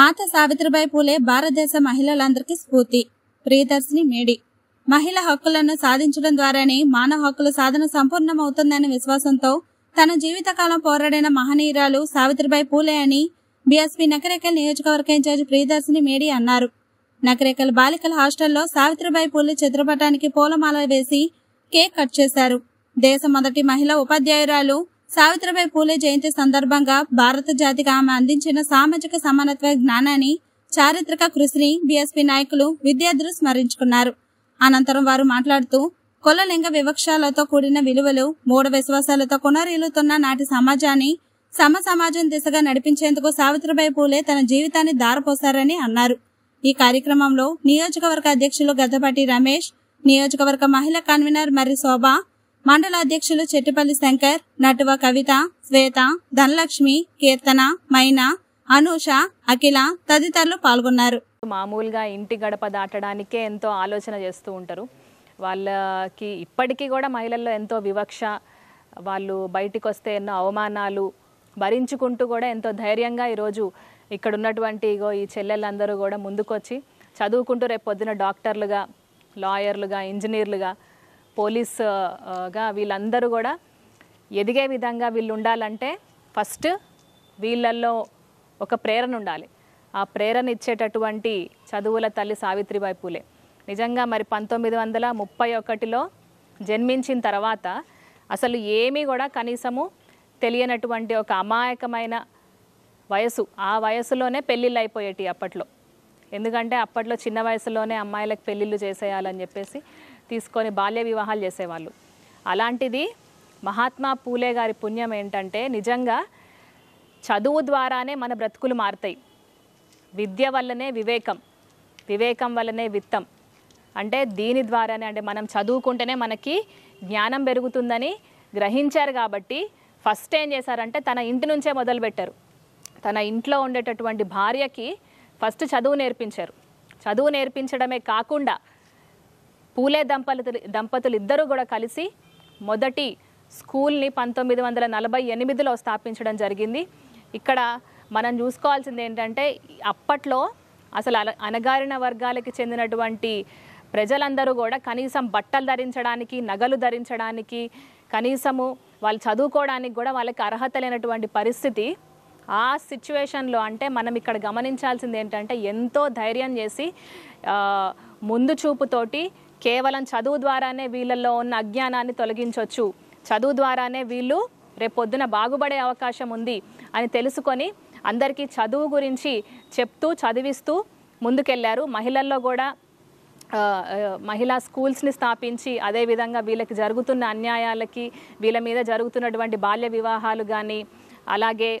మాత సావిత్రిబాయి పూలే భారతదేశ మహిళలందరికీ స్ఫూర్తి ప్రియదర్శిని మేడి మహిళ హక్కులను సాధించడం ద్వారానే మానవ హక్కుల సాధన సంపూర్ణమవుతుందనే విశ్వాసంతో తన జీవితకాలం పోరాడిన మహనీయురాలు సావిత్రిబాయి పూలే అని బీఎస్పీ నకరేకల్ నియోజకవర్గ ఇన్ఛార్జి ప్రియదర్శిని మేడి అన్నారు నకరేకల్ బాలికల హాస్టల్లో సావిత్రిబాయి పూలే చిత్రపటానికి పూలమాల వేసి కేక్ కట్ చేశారు దేశ మొదటి మహిళ ఉపాధ్యాయురాలు సావిత్రిబాయి పూలే జయంతి సందర్భంగా భారత జాతికి ఆమె అందించిన సామాజిక సమానత్వ జ్ఞానాన్ని చారిత్రక కృషిని బీఎస్పీ నాయకులు విద్యార్థులు స్మరించుకున్నారు అనంతరం వారు మాట్లాడుతూ కులలింగ వివక్షాలతో కూడిన విలువలు మూఢ విశ్వాసాలతో కొనరీలుతున్న నాటి సమాజాన్ని సమ సమాజం దిశగా నడిపించేందుకు సావిత్రిబాయి పూలే తన జీవితాన్ని దారపోశారని అన్నారు ఈ కార్యక్రమంలో నియోజకవర్గ అధ్యక్షులు గద్దపాటి రమేష్ నియోజకవర్గ మహిళా కన్వీనర్ మరి శోభ మండల అధ్యక్షులు చెట్టిపల్లి శంకర్ నటువ కవిత శ్వేత ధనలక్ష్మి కీర్తన మైనా అనూష అఖిల తదితరులు పాల్గొన్నారు మామూలుగా ఇంటి గడప దాటడానికే ఎంతో ఆలోచన చేస్తూ ఉంటారు వాళ్ళకి ఇప్పటికీ కూడా మహిళల్లో ఎంతో వివక్ష వాళ్ళు బయటికి వస్తే ఎన్నో అవమానాలు భరించుకుంటూ కూడా ఎంతో ధైర్యంగా ఈరోజు ఇక్కడ ఉన్నటువంటి ఇగో ఈ చెల్లెళ్ళందరూ కూడా ముందుకొచ్చి చదువుకుంటూ రేపు పొద్దున డాక్టర్లుగా లాయర్లుగా ఇంజనీర్లుగా పోలీస్గా వీళ్ళందరూ కూడా ఎదిగే విధంగా వీళ్ళు ఉండాలంటే ఫస్ట్ వీళ్ళల్లో ఒక ప్రేరణ ఉండాలి ఆ ప్రేరణ ఇచ్చేటటువంటి చదువుల తల్లి సావిత్రిబాయి పూలే నిజంగా మరి పంతొమ్మిది వందల ముప్పై ఒకటిలో జన్మించిన తర్వాత అసలు ఏమీ కూడా కనీసము తెలియనటువంటి ఒక అమాయకమైన వయసు ఆ వయసులోనే పెళ్ళిళ్ళు అయిపోయేటి అప్పట్లో ఎందుకంటే అప్పట్లో చిన్న వయసులోనే అమ్మాయిలకు పెళ్ళిళ్ళు చేసేయాలని చెప్పేసి తీసుకొని బాల్య వివాహాలు చేసేవాళ్ళు అలాంటిది మహాత్మా పూలే గారి పుణ్యం ఏంటంటే నిజంగా చదువు ద్వారానే మన బ్రతుకులు మారుతాయి విద్య వల్లనే వివేకం వివేకం వల్లనే విత్తం అంటే దీని ద్వారానే అంటే మనం చదువుకుంటేనే మనకి జ్ఞానం పెరుగుతుందని గ్రహించారు కాబట్టి ఫస్ట్ ఏం చేశారంటే తన ఇంటి నుంచే మొదలుపెట్టారు తన ఇంట్లో ఉండేటటువంటి భార్యకి ఫస్ట్ చదువు నేర్పించారు చదువు నేర్పించడమే కాకుండా పూలే దంపతులు దంపతులు ఇద్దరూ కూడా కలిసి మొదటి స్కూల్ని పంతొమ్మిది వందల నలభై ఎనిమిదిలో స్థాపించడం జరిగింది ఇక్కడ మనం చూసుకోవాల్సింది ఏంటంటే అప్పట్లో అసలు అణగారిన వర్గాలకి చెందినటువంటి ప్రజలందరూ కూడా కనీసం బట్టలు ధరించడానికి నగలు ధరించడానికి కనీసము వాళ్ళు చదువుకోవడానికి కూడా వాళ్ళకి అర్హత లేనటువంటి పరిస్థితి ఆ సిచ్యువేషన్లో అంటే మనం ఇక్కడ గమనించాల్సింది ఏంటంటే ఎంతో ధైర్యం చేసి ముందు చూపుతోటి కేవలం చదువు ద్వారానే వీళ్ళల్లో ఉన్న అజ్ఞానాన్ని తొలగించవచ్చు చదువు ద్వారానే వీళ్ళు రేపొద్దున బాగుపడే అవకాశం ఉంది అని తెలుసుకొని అందరికీ చదువు గురించి చెప్తూ చదివిస్తూ ముందుకెళ్లారు మహిళల్లో కూడా మహిళా స్కూల్స్ని స్థాపించి అదేవిధంగా వీళ్ళకి జరుగుతున్న అన్యాయాలకి వీళ్ళ మీద జరుగుతున్నటువంటి బాల్య వివాహాలు కానీ అలాగే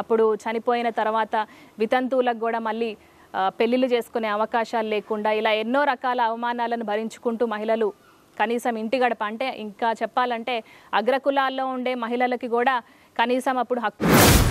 అప్పుడు చనిపోయిన తర్వాత వితంతువులకు కూడా మళ్ళీ పెళ్లిళ్ళు చేసుకునే అవకాశాలు లేకుండా ఇలా ఎన్నో రకాల అవమానాలను భరించుకుంటూ మహిళలు కనీసం ఇంటి గడప అంటే ఇంకా చెప్పాలంటే అగ్రకులాల్లో ఉండే మహిళలకి కూడా కనీసం అప్పుడు హక్కు